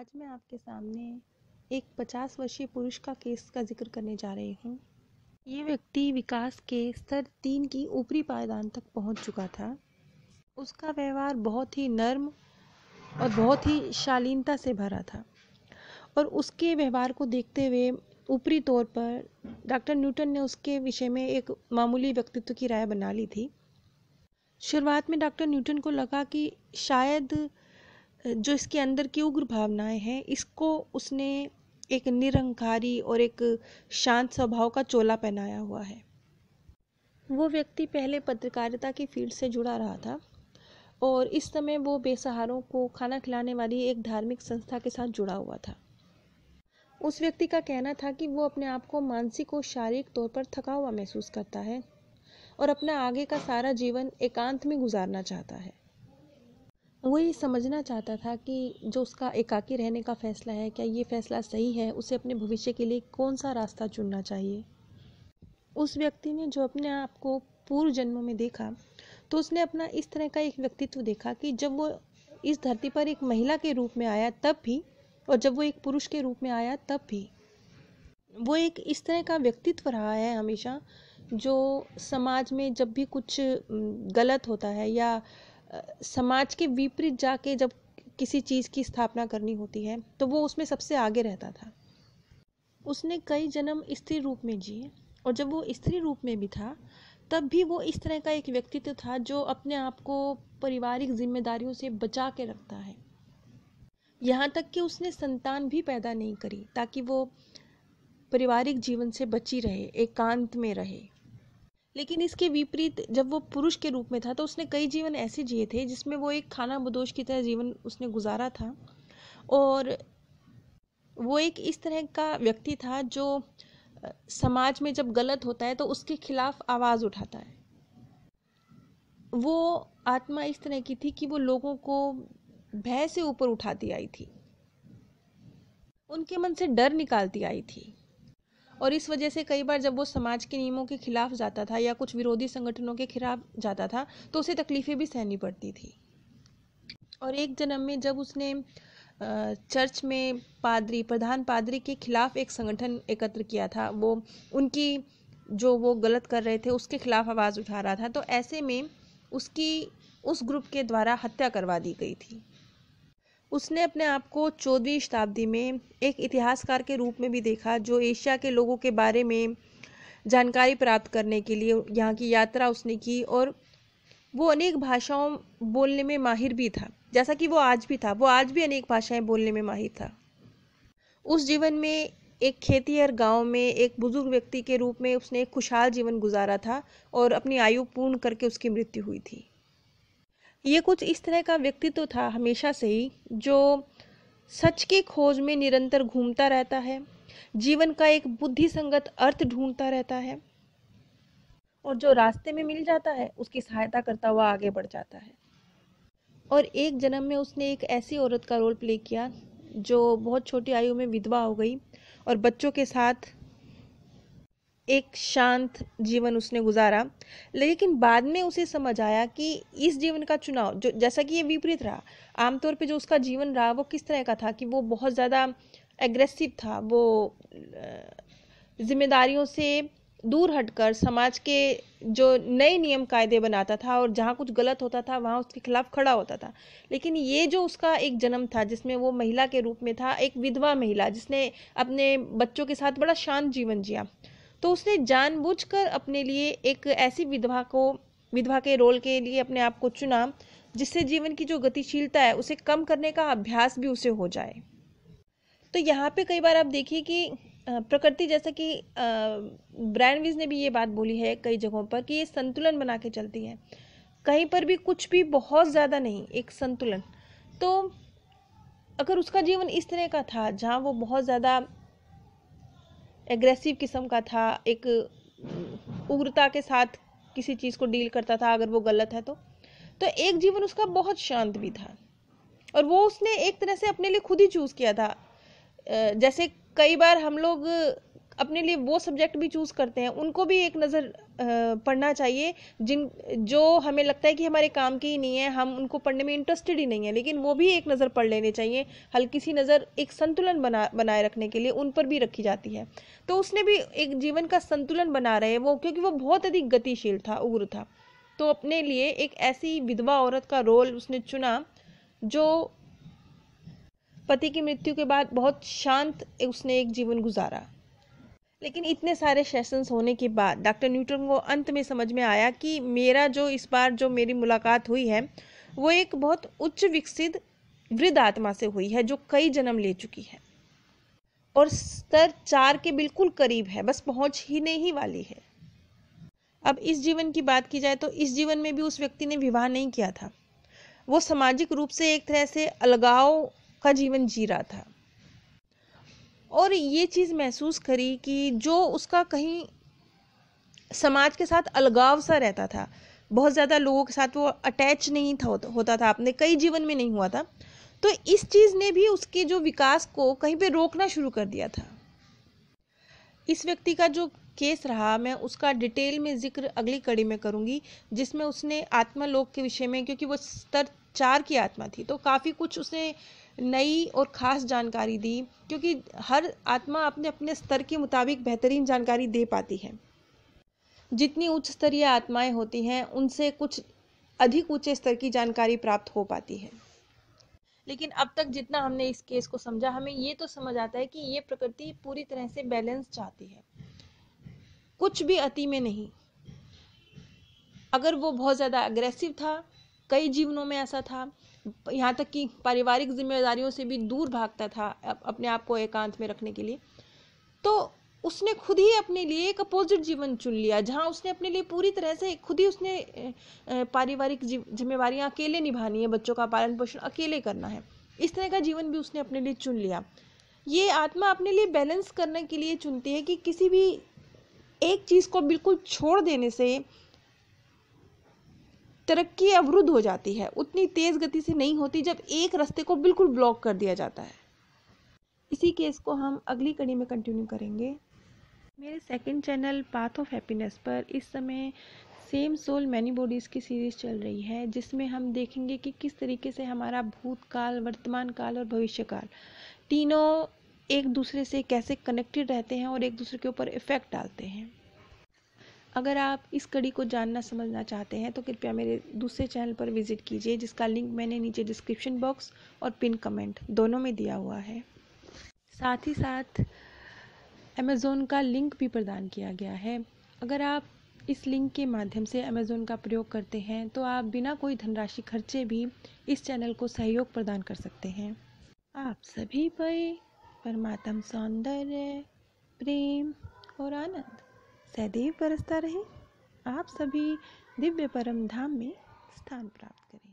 आज मैं आपके सामने एक पचास वर्षीय पुरुष का केस का जिक्र करने जा रही हूँ ये व्यक्ति विकास के स्तर तीन की ऊपरी पायदान तक पहुँच चुका था उसका व्यवहार बहुत ही नर्म और बहुत ही शालीनता से भरा था और उसके व्यवहार को देखते हुए ऊपरी तौर पर डॉक्टर न्यूटन ने उसके विषय में एक मामूली व्यक्तित्व की राय बना ली थी शुरुआत में डॉक्टर न्यूटन को लगा कि शायद जो इसके अंदर की उग्र भावनाएं हैं इसको उसने एक निरंकारी और एक शांत स्वभाव का चोला पहनाया हुआ है वो व्यक्ति पहले पत्रकारिता की फील्ड से जुड़ा रहा था और इस समय वो बेसहारों को खाना खिलाने वाली एक धार्मिक संस्था के साथ जुड़ा हुआ था उस व्यक्ति का कहना था कि वो अपने आप को मानसिक और शारीरिक तौर पर थका हुआ महसूस करता है और अपना आगे का सारा जीवन एकांत में गुजारना चाहता है वो ये समझना चाहता था कि जो उसका एकाकी रहने का फ़ैसला है क्या ये फ़ैसला सही है उसे अपने भविष्य के लिए कौन सा रास्ता चुनना चाहिए उस व्यक्ति ने जो अपने आप को पूर्व जन्मों में देखा तो उसने अपना इस तरह का एक व्यक्तित्व देखा कि जब वो इस धरती पर एक महिला के रूप में आया तब भी और जब वो एक पुरुष के रूप में आया तब भी वो एक इस तरह का व्यक्तित्व रहा है हमेशा जो समाज में जब भी कुछ गलत होता है या समाज के विपरीत जाके जब किसी चीज़ की स्थापना करनी होती है तो वो उसमें सबसे आगे रहता था उसने कई जन्म स्त्री रूप में जिए और जब वो स्त्री रूप में भी था तब भी वो इस तरह का एक व्यक्तित्व था जो अपने आप को पारिवारिक जिम्मेदारियों से बचा के रखता है यहाँ तक कि उसने संतान भी पैदा नहीं करी ताकि वो पारिवारिक जीवन से बची रहे एकांत में रहे लेकिन इसके विपरीत जब वो पुरुष के रूप में था तो उसने कई जीवन ऐसे जिए थे जिसमें वो एक खाना बदोश की तरह जीवन उसने गुजारा था और वो एक इस तरह का व्यक्ति था जो समाज में जब गलत होता है तो उसके खिलाफ आवाज़ उठाता है वो आत्मा इस तरह की थी कि वो लोगों को भय से ऊपर उठाती आई थी उनके मन से डर निकालती आई थी और इस वजह से कई बार जब वो समाज के नियमों के खिलाफ जाता था या कुछ विरोधी संगठनों के खिलाफ जाता था तो उसे तकलीफ़ें भी सहनी पड़ती थी और एक जन्म में जब उसने चर्च में पादरी प्रधान पादरी के खिलाफ एक संगठन एकत्र किया था वो उनकी जो वो गलत कर रहे थे उसके खिलाफ आवाज़ उठा रहा था तो ऐसे में उसकी उस ग्रुप के द्वारा हत्या करवा दी गई थी उसने अपने आप को चौदहवीं शताब्दी में एक इतिहासकार के रूप में भी देखा जो एशिया के लोगों के बारे में जानकारी प्राप्त करने के लिए यहाँ की यात्रा उसने की और वो अनेक भाषाओं बोलने में माहिर भी था जैसा कि वो आज भी था वो आज भी अनेक भाषाएं बोलने में माहिर था उस जीवन में एक खेती और गांव में एक बुजुर्ग व्यक्ति के रूप में उसने एक खुशहाल जीवन गुजारा था और अपनी आयु पूर्ण करके उसकी मृत्यु हुई थी ये कुछ इस तरह का व्यक्तित्व था हमेशा से ही जो सच की खोज में निरंतर घूमता रहता है जीवन का एक बुद्धि संगत अर्थ ढूंढता रहता है और जो रास्ते में मिल जाता है उसकी सहायता करता हुआ आगे बढ़ जाता है और एक जन्म में उसने एक ऐसी औरत का रोल प्ले किया जो बहुत छोटी आयु में विधवा हो गई और बच्चों के साथ एक शांत जीवन उसने गुजारा लेकिन बाद में उसे समझ आया कि इस जीवन का चुनाव जो जैसा कि ये विपरीत रहा आमतौर पे जो उसका जीवन रहा वो किस तरह का था कि वो बहुत ज़्यादा एग्रेसिव था वो जिम्मेदारियों से दूर हटकर समाज के जो नए नियम कायदे बनाता था और जहाँ कुछ गलत होता था वहाँ उसके खिलाफ खड़ा होता था लेकिन ये जो उसका एक जन्म था जिसमें वो महिला के रूप में था एक विधवा महिला जिसने अपने बच्चों के साथ बड़ा शांत जीवन जिया तो उसने जानबूझकर अपने लिए एक ऐसी विधवा को विधवा के रोल के लिए अपने आप को चुना जिससे जीवन की जो गतिशीलता है उसे कम करने का अभ्यास भी उसे हो जाए तो यहाँ पे कई बार आप देखिए कि प्रकृति जैसा कि ब्रैंडविज ने भी ये बात बोली है कई जगहों पर कि ये संतुलन बना के चलती है कहीं पर भी कुछ भी बहुत ज़्यादा नहीं एक संतुलन तो अगर उसका जीवन इस तरह का था जहाँ वो बहुत ज़्यादा एग्रेसिव किस्म का था एक उग्रता के साथ किसी चीज़ को डील करता था अगर वो गलत है तो तो एक जीवन उसका बहुत शांत भी था और वो उसने एक तरह से अपने लिए खुद ही चूज़ किया था जैसे कई बार हम लोग अपने लिए वो सब्जेक्ट भी चूज़ करते हैं उनको भी एक नज़र पढ़ना चाहिए जिन जो हमें लगता है कि हमारे काम की ही नहीं है हम उनको पढ़ने में इंटरेस्टेड ही नहीं है लेकिन वो भी एक नज़र पढ़ लेनी चाहिए हल्की सी नज़र एक संतुलन बना बनाए रखने के लिए उन पर भी रखी जाती है तो उसने भी एक जीवन का संतुलन बना रहे वो क्योंकि वो बहुत अधिक गतिशील था उग्र था तो अपने लिए एक ऐसी विधवा औरत का रोल उसने चुना जो पति की मृत्यु के बाद बहुत शांत उसने एक जीवन गुजारा लेकिन इतने सारे सेशंस होने के बाद डॉक्टर न्यूटन को अंत में समझ में आया कि मेरा जो इस बार जो मेरी मुलाकात हुई है वो एक बहुत उच्च विकसित वृद्ध आत्मा से हुई है जो कई जन्म ले चुकी है और स्तर चार के बिल्कुल करीब है बस पहुंच ही नहीं वाली है अब इस जीवन की बात की जाए तो इस जीवन में भी उस व्यक्ति ने विवाह नहीं किया था वो सामाजिक रूप से एक तरह से अलगाव का जीवन जी रहा था और ये चीज़ महसूस करी कि जो उसका कहीं समाज के साथ अलगाव सा रहता था बहुत ज़्यादा लोगों के साथ वो अटैच नहीं था होता था अपने कई जीवन में नहीं हुआ था तो इस चीज़ ने भी उसके जो विकास को कहीं पे रोकना शुरू कर दिया था इस व्यक्ति का जो केस रहा मैं उसका डिटेल में जिक्र अगली कड़ी में करूँगी जिसमें उसने आत्मलोक के विषय में क्योंकि वो स्तर चार की आत्मा थी तो काफ़ी कुछ उसने नई और ख़ास जानकारी दी क्योंकि हर आत्मा अपने अपने स्तर के मुताबिक बेहतरीन जानकारी दे पाती है जितनी उच्च स्तरीय आत्माएं होती हैं उनसे कुछ अधिक ऊंचे स्तर की जानकारी प्राप्त हो पाती है लेकिन अब तक जितना हमने इस केस को समझा हमें ये तो समझ आता है कि ये प्रकृति पूरी तरह से बैलेंस चाहती है कुछ भी अति में नहीं अगर वो बहुत ज़्यादा अग्रेसिव था कई जीवनों में ऐसा था यहाँ तक कि पारिवारिक जिम्मेदारियों से भी दूर भागता था अपने आप को एकांत में रखने के लिए तो उसने खुद ही अपने लिए एक अपोजिट जीवन चुन लिया जहाँ उसने अपने लिए पूरी तरह से खुद ही उसने पारिवारिक जिम्मेवारियाँ अकेले निभानी है बच्चों का पालन पोषण अकेले करना है इस तरह का जीवन भी उसने अपने लिए चुन लिया ये आत्मा अपने लिए बैलेंस करने के लिए चुनती है कि किसी भी एक चीज़ को बिल्कुल छोड़ देने से तरक्की अवरुद्ध हो जाती है उतनी तेज़ गति से नहीं होती जब एक रास्ते को बिल्कुल ब्लॉक कर दिया जाता है इसी केस को हम अगली कड़ी में कंटिन्यू करेंगे मेरे second channel path of happiness पर इस समय सेम सोल मैनी बॉडीज़ की सीरीज़ चल रही है जिसमें हम देखेंगे कि किस तरीके से हमारा भूतकाल वर्तमान काल और भविष्यकाल तीनों एक दूसरे से कैसे कनेक्टेड रहते हैं और एक दूसरे के ऊपर इफ़ेक्ट डालते हैं अगर आप इस कड़ी को जानना समझना चाहते हैं तो कृपया मेरे दूसरे चैनल पर विजिट कीजिए जिसका लिंक मैंने नीचे डिस्क्रिप्शन बॉक्स और पिन कमेंट दोनों में दिया हुआ है साथ ही साथ अमेज़ोन का लिंक भी प्रदान किया गया है अगर आप इस लिंक के माध्यम से अमेज़ोन का प्रयोग करते हैं तो आप बिना कोई धनराशि खर्चे भी इस चैनल को सहयोग प्रदान कर सकते हैं आप सभी पर परमात्म सौंदर्य प्रेम और आनंद सदैव बरसता रहे आप सभी दिव्य परम धाम में स्थान प्राप्त करें